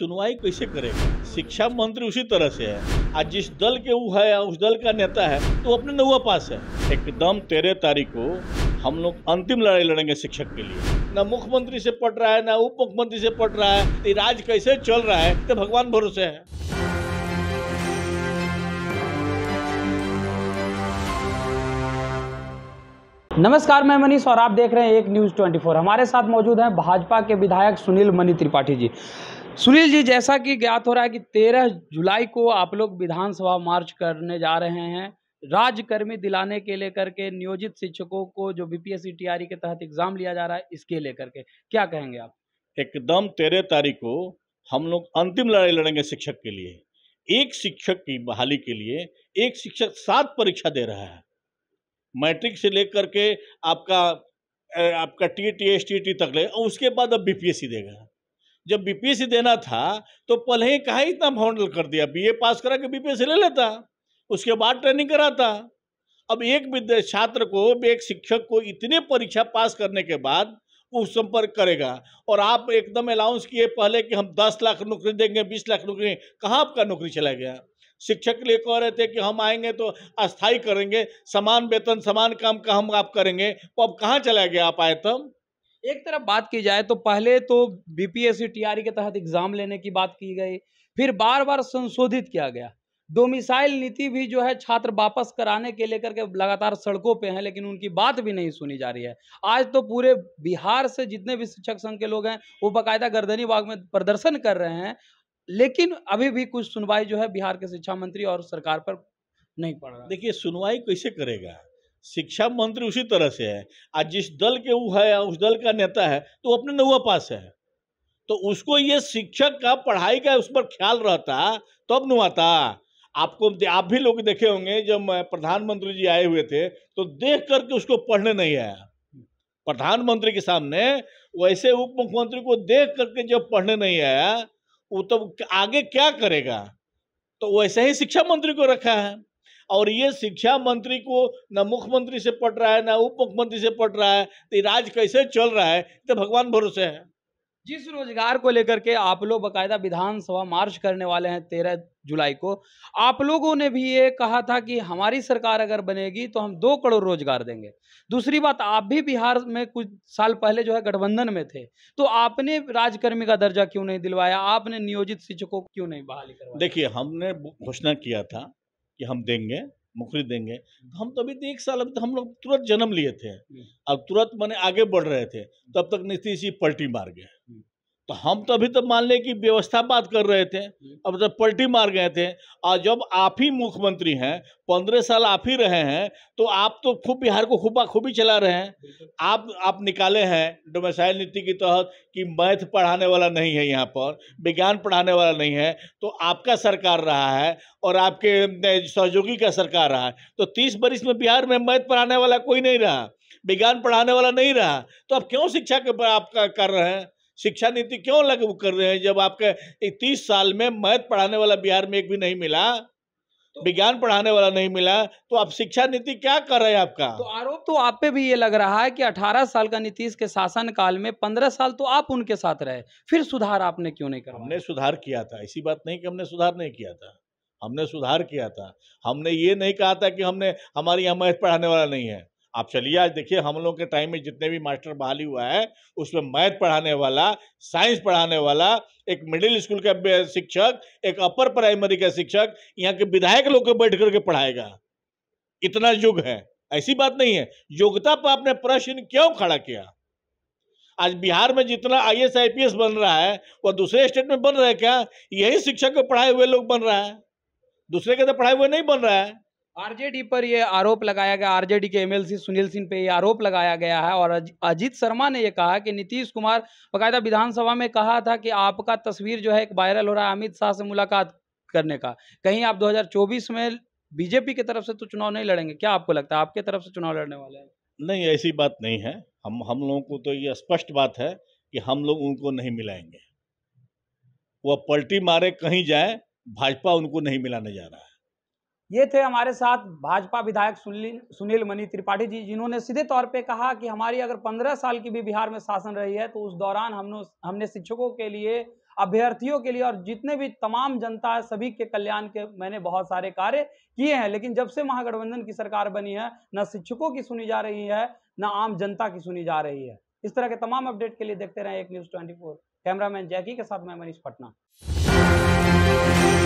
सुनवाई कैसे करेगा शिक्षा मंत्री उसी तरह से है आज जिस दल के वो है उस दल का नेता है तो अपने नहुआ पास है एकदम तेरह तारीख को हम लोग अंतिम लड़ाई लड़ेंगे शिक्षक के लिए न मुख्यमंत्री से पट रहा है ना उप मुख्यमंत्री से पट रहा है राज कैसे चल रहा है तो भगवान भरोसे है नमस्कार मैं मनीष और आप देख रहे हैं एक न्यूज़ 24 हमारे साथ मौजूद हैं भाजपा के विधायक सुनील मनी त्रिपाठी जी सुनील जी जैसा कि ज्ञात हो रहा है कि तेरह जुलाई को आप लोग विधानसभा मार्च करने जा रहे हैं राज्यकर्मी दिलाने के लेकर के नियोजित शिक्षकों को जो बीपीएससी टीआरई e के तहत एग्जाम लिया जा रहा है इसके लेकर के क्या कहेंगे आप एकदम तेरह तारीख को हम लोग अंतिम लड़ाई लड़ेंगे शिक्षक के लिए एक शिक्षक की बहाली के लिए एक शिक्षक सात परीक्षा दे रहा है मैट्रिक से लेकर के आपका आपका T T S T T तक ले और उसके बाद अब बीपीएससी देगा जब बीपीएससी देना था तो पहले ही कहा इतना फाउंडल कर दिया बीए पास करा के बीपीएससी ले लेता उसके बाद ट्रेनिंग कराता अब एक विद्या छात्र को एक शिक्षक को इतने परीक्षा पास करने के बाद वो संपर्क करेगा और आप एकदम अलाउंस किए पहले कि हम दस लाख नौकरी देंगे बीस लाख नौकरी कहाँ आपका नौकरी चला गया शिक्षक के लिए कह रहे थे कि हम आएंगे तो अस्थाई करेंगे समान वेतन समान काम का हम आप करेंगे वो तो अब कहाँ चला गया आप आए तब एक तरफ बात की जाए तो पहले तो बीपीएससी टीआरई e के तहत एग्जाम लेने की बात की गई फिर बार बार संशोधित किया गया डोमिसाइल नीति भी जो है छात्र वापस कराने के लेकर के लगातार सड़कों पे हैं लेकिन उनकी बात भी नहीं सुनी जा रही है आज तो पूरे बिहार से जितने भी शिक्षक संघ के लोग हैं वो बाकायदा गर्दनी बाग में प्रदर्शन कर रहे हैं लेकिन अभी भी कुछ सुनवाई जो है बिहार के शिक्षा मंत्री और सरकार पर नहीं पड़ रहा देखिए सुनवाई कैसे करेगा शिक्षा मंत्री उसी तरह से है आज जिस दल के वो है उस दल का नेता है तो अपने नहुआ पास है तो उसको ये शिक्षक का पढ़ाई का उस पर ख्याल रहता तब तो नुआता आपको आप भी लोग देखे होंगे जब प्रधानमंत्री जी आए हुए थे तो देख करके उसको पढ़ने नहीं आया प्रधानमंत्री के सामने वैसे उप मुख्यमंत्री को देख करके जब पढ़ने नहीं आया वो तब तो आगे क्या करेगा तो वैसे ही शिक्षा मंत्री को रखा है और ये शिक्षा मंत्री को ना मुख्यमंत्री से पट रहा है ना उप मुख्यमंत्री से पट रहा है तो राज कैसे चल रहा है तो भगवान भरोसे है जिस रोजगार को लेकर के आप लोग बकायदा विधानसभा मार्च करने वाले हैं तेरह जुलाई को आप लोगों ने भी ये कहा था कि हमारी सरकार अगर बनेगी तो हम दो करोड़ रोजगार देंगे दूसरी बात आप भी बिहार में कुछ साल पहले जो है गठबंधन में थे तो आपने राजकर्मी का दर्जा क्यों नहीं दिलवाया आपने नियोजित शिक्षकों को क्यों नहीं बहाली करवाया देखिए हमने घोषणा किया था कि हम देंगे मुखरी देंगे तो हम तो अभी तो एक साल अभी तो हम लोग तुरंत जन्म लिए थे हम्म। अब तुरंत मैंने आगे बढ़ रहे थे हम्म। तब तक नीतीश जी पलटी मार गए तो हम तो अभी तक तो लें की व्यवस्था बात कर रहे थे अब तो पलटी मार गए थे और जब आप ही मुख्यमंत्री हैं पंद्रह साल आप ही रहे हैं तो आप तो खूब बिहार को खूबा खूबी चला रहे हैं आप आप निकाले हैं डोमेसाइल नीति के तहत कि मैथ पढ़ाने वाला नहीं है यहाँ पर विज्ञान पढ़ाने वाला नहीं है तो आपका सरकार रहा है और आपके सहयोगी का सरकार रहा है तो तीस बरिस में बिहार में मैथ पढ़ाने वाला कोई नहीं रहा विज्ञान पढ़ाने वाला नहीं रहा तो आप क्यों शिक्षा के आप कर रहे हैं शिक्षा नीति क्यों लागू कर रहे हैं जब आपके तीस साल में मैथ पढ़ाने वाला बिहार में एक भी नहीं मिला तो विज्ञान पढ़ाने वाला नहीं मिला तो आप शिक्षा नीति क्या कर रहे हैं आपका तो आरोप तो आप पे भी ये लग रहा है कि 18 साल का नीतीश के शासन काल में 15 साल तो आप उनके साथ रहे फिर सुधार आपने क्यों नहीं करा हमने सुधार किया था ऐसी बात नहीं कि हमने सुधार नहीं किया था हमने सुधार किया था हमने ये नहीं कहा था कि हमने हमारे यहाँ मैथ पढ़ाने वाला नहीं है आप चलिए आज देखिए हम लोग के टाइम में जितने भी मास्टर बहाली हुआ है उसमें मैथ पढ़ाने वाला साइंस पढ़ाने वाला एक मिडिल स्कूल का शिक्षक एक अपर प्राइमरी का शिक्षक यहाँ के विधायक लोग को बैठ करके पढ़ाएगा इतना युग है ऐसी बात नहीं है योग्यता पर आपने प्रश्न क्यों खड़ा किया आज बिहार में जितना I S I P S बन रहा है वह दूसरे स्टेट में बन रहा है क्या यही शिक्षक को पढ़ाए हुए लोग बन रहा है दूसरे के तो पढ़ाए हुए नहीं बन रहा है आरजेडी पर यह आरोप लगाया गया आरजेडी के एमएलसी सुनील सिंह पे यह आरोप लगाया गया है और अजीत शर्मा ने यह कहा कि नीतीश कुमार बकायदा विधानसभा में कहा था कि आपका तस्वीर जो है एक वायरल हो रहा है अमित शाह से मुलाकात करने का कहीं आप 2024 में बीजेपी की तरफ से तो चुनाव नहीं लड़ेंगे क्या आपको लगता है आपके तरफ से चुनाव लड़ने वाले हैं नहीं ऐसी बात नहीं है हम हम लोगों को तो ये स्पष्ट बात है कि हम लोग उनको नहीं मिलाएंगे वह पलटी मारे कहीं जाए भाजपा उनको नहीं मिलाने जा रहा है ये थे हमारे साथ भाजपा विधायक सुनील सुनील मनी त्रिपाठी जी जिन्होंने सीधे तौर पे कहा कि हमारी अगर पंद्रह साल की भी बिहार में शासन रही है तो उस दौरान हमने हमने शिक्षकों के लिए अभ्यर्थियों के लिए और जितने भी तमाम जनता है सभी के कल्याण के मैंने बहुत सारे कार्य किए हैं लेकिन जब से महागठबंधन की सरकार बनी है न शिक्षकों की सुनी जा रही है न आम जनता की सुनी जा रही है इस तरह के तमाम अपडेट के लिए देखते रहें एक news twenty four cameraman Jackie के साथ मैं मनीष पटना